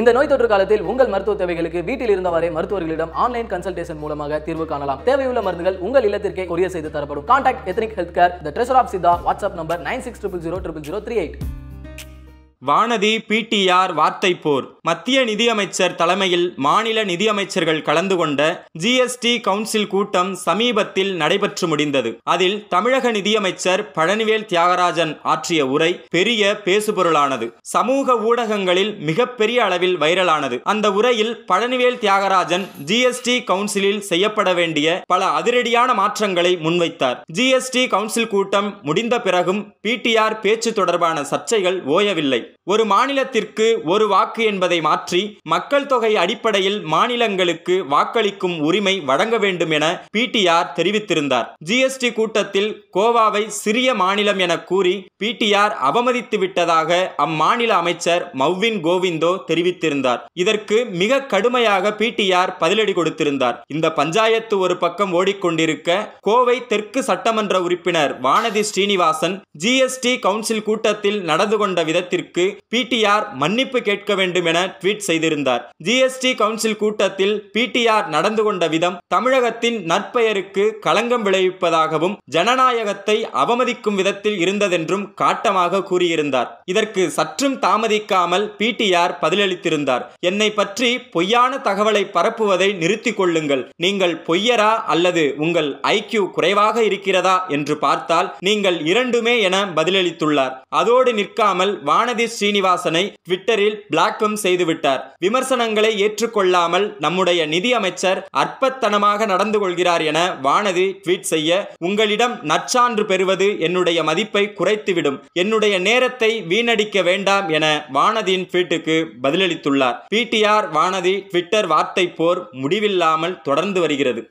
இந்த நோய் தொற்று காலத்தில் உங்கள் மருத்துவ தேவைகளுக்கு வீட்டில் இருந்தவரை மருத்துவர்களிடம் ஆன்லைன் கன்சல்டேஷன் மூலமாக தீர்வு காணலாம் தேவையுள்ள மருந்துகள் உங்கள் இல்லத்திற்கே கொரியர் செய்து தரப்படும் contact ethnic health care the treasure of Siddha WhatsApp number nine six triple zero triple zero three eight Vanathi PTR வார்த்தை போர் மத்திய நிதியமைச்சர் தலைமையில் மாநில நிதியமைச்சர்கள் கலந்து கொண்ட ஜிஎஸ்டி கவுன்சில் கூட்டம் சமீபத்தில் நடைபெற்று முடிந்தது அதில் தமிழக நிதியமைச்சர் பழனிவேல் தியாகராஜன் ஆற்றிய உரை பெரிய பேசுபொருளானது சமூக ஊடகங்களில் மிகப்பெரிய அளவில் வைரலானது அந்த உரையில் பழனிவேல் தியாகராஜன் ஜிஎஸ்டி கவுன்சிலில் செய்யப்பட வேண்டிய பல அதிரடியான மாற்றங்களை முன்வைத்தார் ஜிஎஸ்டி கவுன்சில் கூட்டம் முடிந்த பிறகும் பிடிஆர் பேச்சு தொடர்பான சர்ச்சைகள் ஓயவில்லை ஒரு மாநிலத்திற்கு ஒரு வாக்கு என்பதை மாற்றி மக்கள் தொகை அடிப்படையில் மாநிலங்களுக்கு வாக்களிக்கும் உரிமை வழங்க வேண்டும் என பிடிஆர் தெரிவித்திருந்தார் ஜிஎஸ்டி கூட்டத்தில் கோவாவை சிறிய மாநிலம் என கூறி பிடிஆர் அவமதித்து விட்டதாக அம்மாநில அமைச்சர் மவ்வின் கோவிந்தோ தெரிவித்திருந்தார் இதற்கு மிக கடுமையாக பிடிஆர் பதிலடி கொடுத்திருந்தார் இந்த பஞ்சாயத்து ஒரு பக்கம் ஓடிக்கொண்டிருக்க கோவை தெற்கு சட்டமன்ற உறுப்பினர் வானதி ஸ்ரீனிவாசன் ஜிஎஸ்டி கவுன்சில் கூட்டத்தில் நடந்து கொண்ட விதத்திற்கு விஜயகாந்திற்கு பிடிஆர் மன்னிப்பு கேட்க வேண்டும் என ட்வீட் செய்திருந்தார் ஜிஎஸ்டி கவுன்சில் கூட்டத்தில் பிடிஆர் நடந்து கொண்ட விதம் தமிழகத்தின் நற்பெயருக்கு களங்கம் விளைவிப்பதாகவும் ஜனநாயகத்தை அவமதிக்கும் விதத்தில் இருந்ததென்றும் காட்டமாக கூறியிருந்தார் இதற்கு சற்றும் தாமதிக்காமல் பிடிஆர் பதிலளித்திருந்தார் என்னை பற்றி பொய்யான தகவலை பரப்புவதை நிறுத்திக் கொள்ளுங்கள் நீங்கள் பொய்யரா அல்லது உங்கள் ஐக்கியூ குறைவாக இருக்கிறதா என்று பார்த்தால் நீங்கள் இரண்டுமே என பதிலளித்துள்ளார் அதோடு நிற்காமல் வானதி ஸ்ரீனிவாசனை ட்விட்டரில் பிளாக்கும் செய்துவிட்டார் விமர்சனங்களை ஏற்றுக்கொள்ளாமல் நம்முடைய நிதி அமைச்சர் அற்பத்தனமாக நடந்து கொள்கிறார் என வானதி ட்வீட் செய்ய உங்களிடம் நற்சான்று பெறுவது என்னுடைய மதிப்பை குறைத்துவிடும் என்னுடைய நேரத்தை வீணடிக்க வேண்டாம் என வானதியின் ட்வீட்டுக்கு பதிலளித்துள்ளார் பிடிஆர் வானதி ட்விட்டர் வார்த்தை போர் முடிவில்லாமல் தொடர்ந்து வருகிறது